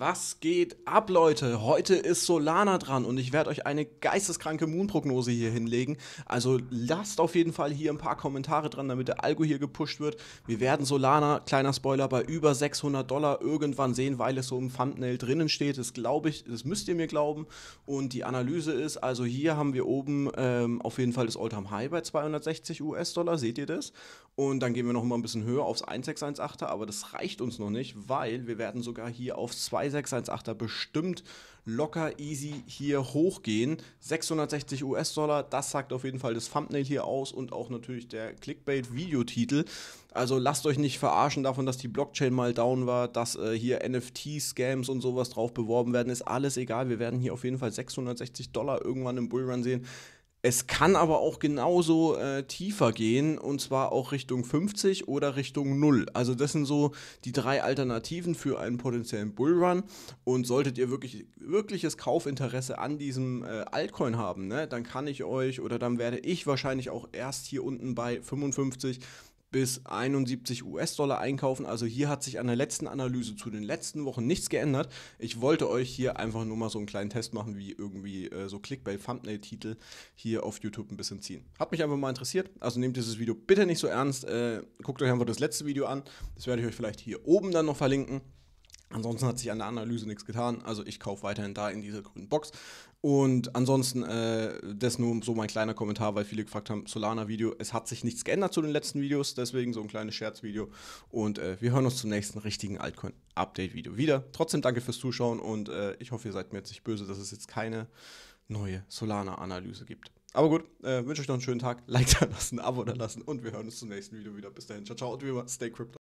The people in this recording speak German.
Was geht ab, Leute? Heute ist Solana dran und ich werde euch eine geisteskranke Moon-Prognose hier hinlegen. Also lasst auf jeden Fall hier ein paar Kommentare dran, damit der Algo hier gepusht wird. Wir werden Solana, kleiner Spoiler, bei über 600 Dollar irgendwann sehen, weil es so im Thumbnail drinnen steht. Das glaube ich, das müsst ihr mir glauben. Und die Analyse ist, also hier haben wir oben ähm, auf jeden Fall das Alltime High bei 260 US-Dollar, seht ihr das? Und dann gehen wir noch mal ein bisschen höher aufs 1618er, aber das reicht uns noch nicht, weil wir werden sogar hier auf 2 2,6, er bestimmt locker easy hier hochgehen. 660 US-Dollar, das sagt auf jeden Fall das Thumbnail hier aus und auch natürlich der Clickbait-Videotitel. Also lasst euch nicht verarschen davon, dass die Blockchain mal down war, dass äh, hier NFT-Scams und sowas drauf beworben werden. Ist alles egal. Wir werden hier auf jeden Fall 660 Dollar irgendwann im Bullrun sehen. Es kann aber auch genauso äh, tiefer gehen und zwar auch Richtung 50 oder Richtung 0. Also das sind so die drei Alternativen für einen potenziellen Bullrun. Und solltet ihr wirklich, wirkliches Kaufinteresse an diesem äh, Altcoin haben, ne, dann kann ich euch oder dann werde ich wahrscheinlich auch erst hier unten bei 55 bis 71 US-Dollar einkaufen. Also hier hat sich an der letzten Analyse zu den letzten Wochen nichts geändert. Ich wollte euch hier einfach nur mal so einen kleinen Test machen, wie irgendwie äh, so Clickbait-Thumbnail-Titel hier auf YouTube ein bisschen ziehen. Hat mich einfach mal interessiert. Also nehmt dieses Video bitte nicht so ernst. Äh, guckt euch einfach das letzte Video an. Das werde ich euch vielleicht hier oben dann noch verlinken. Ansonsten hat sich an der Analyse nichts getan. Also ich kaufe weiterhin da in dieser grünen Box. Und ansonsten, äh, das nur so mein kleiner Kommentar, weil viele gefragt haben, Solana-Video, es hat sich nichts geändert zu den letzten Videos, deswegen so ein kleines Scherzvideo. Und äh, wir hören uns zum nächsten richtigen Altcoin-Update-Video wieder. Trotzdem danke fürs Zuschauen und äh, ich hoffe, ihr seid mir jetzt nicht böse, dass es jetzt keine neue Solana-Analyse gibt. Aber gut, äh, wünsche euch noch einen schönen Tag. Like da lassen, Abo da lassen und wir hören uns zum nächsten Video wieder. Bis dahin, ciao, ciao und wie immer, stay crypto.